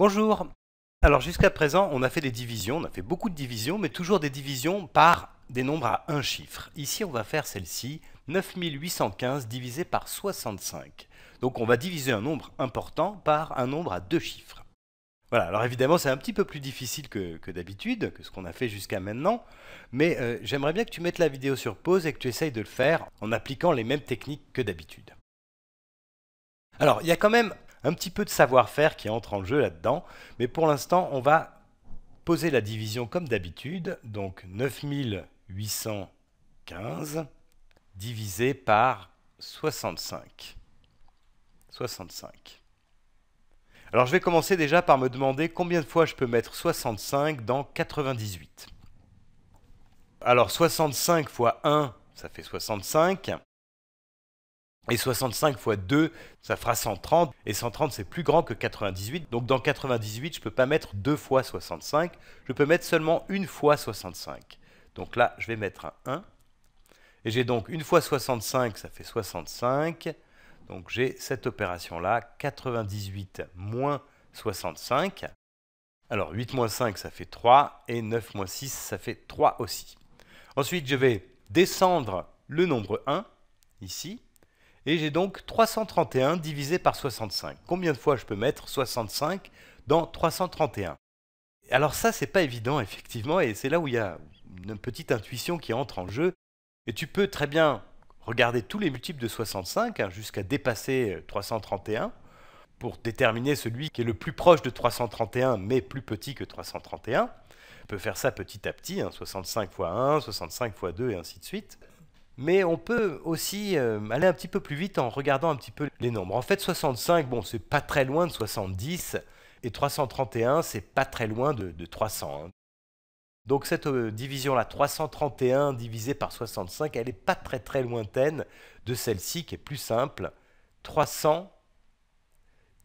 Bonjour Alors jusqu'à présent, on a fait des divisions, on a fait beaucoup de divisions, mais toujours des divisions par des nombres à un chiffre. Ici, on va faire celle-ci, 9815 divisé par 65. Donc on va diviser un nombre important par un nombre à deux chiffres. Voilà, alors évidemment c'est un petit peu plus difficile que, d'habitude, que ce qu'on a fait jusqu'à maintenant, mais euh, j'aimerais bien que tu mettes la vidéo sur pause et que tu essayes de le faire en appliquant les mêmes techniques que d'habitude. Alors il y a quand même un petit peu de savoir-faire qui entre en jeu là-dedans. Mais pour l'instant, on va poser la division comme d'habitude. Donc 9815 divisé par 65. 65. Alors je vais commencer déjà par me demander combien de fois je peux mettre 65 dans 98. Alors 65 fois 1, ça fait 65. Et 65 fois 2, ça fera 130. Et 130, c'est plus grand que 98. Donc dans 98, je ne peux pas mettre 2 fois 65. Je peux mettre seulement 1 fois 65. Donc là, je vais mettre un 1. Et j'ai donc 1 fois 65, ça fait 65. Donc j'ai cette opération-là, 98 moins 65. Alors 8 moins 5, ça fait 3. Et 9 moins 6, ça fait 3 aussi. Ensuite, je vais descendre le nombre 1, ici. Et j'ai donc 331 divisé par 65. Combien de fois je peux mettre 65 dans 331 Alors ça, c'est pas évident, effectivement, et c'est là où il y a une petite intuition qui entre en jeu. Et tu peux très bien regarder tous les multiples de 65 hein, jusqu'à dépasser 331 euh, pour déterminer celui qui est le plus proche de 331 mais plus petit que 331. On peut faire ça petit à petit, 65 x 1, 65 x 2 et ainsi de suite mais on peut aussi euh, aller un petit peu plus vite en regardant un petit peu les nombres. En fait, 65, bon, c'est pas très loin de 70, et 331, c'est pas très loin de, 300. Hein. Donc cette euh, division-là, 331 divisé par 65, elle n'est pas très très lointaine de celle-ci qui est plus simple. 300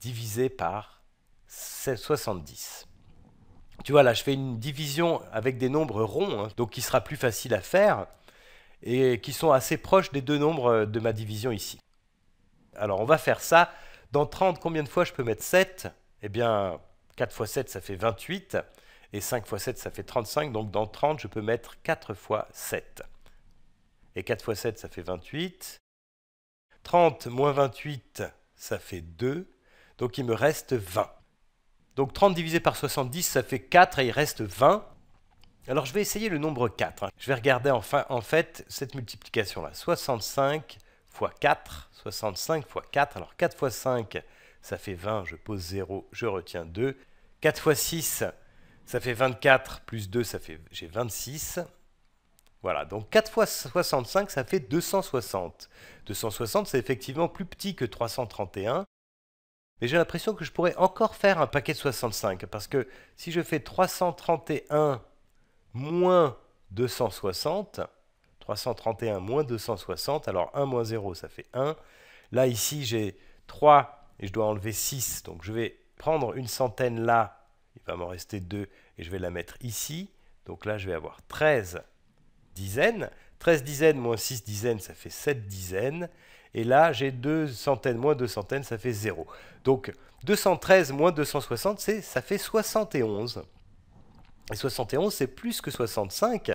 divisé par 70. Tu vois, là, je fais une division avec des nombres ronds, hein, donc qui sera plus facile à faire et qui sont assez proches des deux nombres euh, de ma division ici. Alors on va faire ça. Dans 30, combien de fois je peux mettre 7 Eh bien, 4 fois 7, ça fait 28. Et 5 fois 7, ça fait 35. Donc dans 30, je peux mettre 4 fois 7. Et 4 fois 7, ça fait 28. 30 moins 28, ça fait 2. Donc il me reste 20. Donc 30 divisé par 70, ça fait 4 et il reste 20. Alors je vais essayer le nombre 4. Je vais regarder enfin, en fait cette multiplication-là. 65 x 4, 65 x 4. Alors 4 x 5, ça fait 20, je pose 0, je retiens 2. 4 x 6, ça fait 24, plus 2, ça fait j'ai 26. Voilà, donc 4 fois 65, ça fait 260. 260, c'est effectivement plus petit que 331. Mais j'ai l'impression que je pourrais encore faire un paquet de 65, parce que si je fais 331 moins 260. 331 moins 260. Alors 1 moins 0, ça fait 1. Là, ici, j'ai 3 et je dois enlever 6. Donc je vais prendre une centaine là. Il va m'en rester 2 et je vais la mettre ici. Donc là, je vais avoir 13 dizaines. 13 dizaines moins 6 dizaines, ça fait 7 dizaines. Et là, j'ai 2 centaines moins 2 centaines, ça fait 0. Donc 213 moins 260, ça fait 71. Et 71, c'est plus que 65.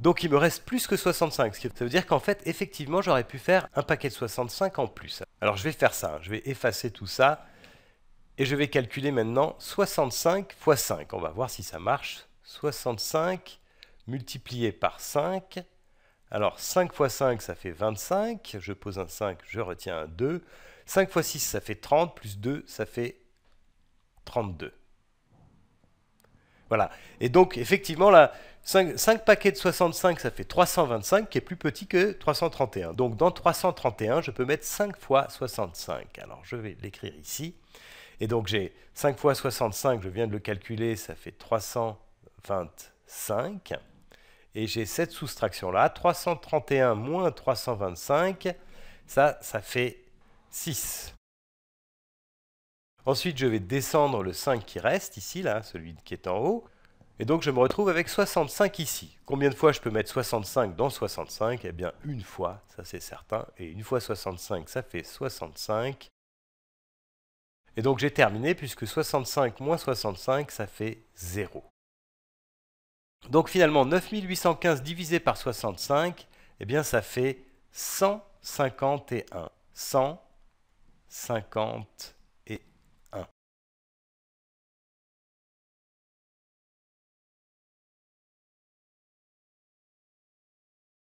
Donc il me reste plus que 65, ce qui veut dire qu'en fait, effectivement, j'aurais pu faire un paquet de 65 en plus. Alors je vais faire ça, hein. je vais effacer tout ça, et je vais calculer maintenant 65 x 5. On va voir si ça marche. 65 multiplié par 5. Alors 5 x 5, ça fait 25. Je pose un 5, je retiens un 2. 5 x 6, ça fait 30, plus 2, ça fait 32. Voilà. Et donc, effectivement, là, 5, 5, paquets de 65, ça fait 325, qui est plus petit que 331. Donc, dans 331, je peux mettre 5 fois 65. Alors, je vais l'écrire ici. Et donc, j'ai 5 fois 65, je viens de le calculer, ça fait 325. Et j'ai cette soustraction-là, 331 moins 325, ça, ça fait 6. Ensuite, je vais descendre le 5 qui reste ici, là, celui qui est en haut. Et donc, je me retrouve avec 65 ici. Combien de fois je peux mettre 65 dans 65 Eh bien, une fois, ça c'est certain. Et une fois 65, ça fait 65. Et donc, j'ai terminé, puisque 65 moins 65, ça fait 0. Donc, finalement, 9815 divisé par 65, eh bien, ça fait 151. 151.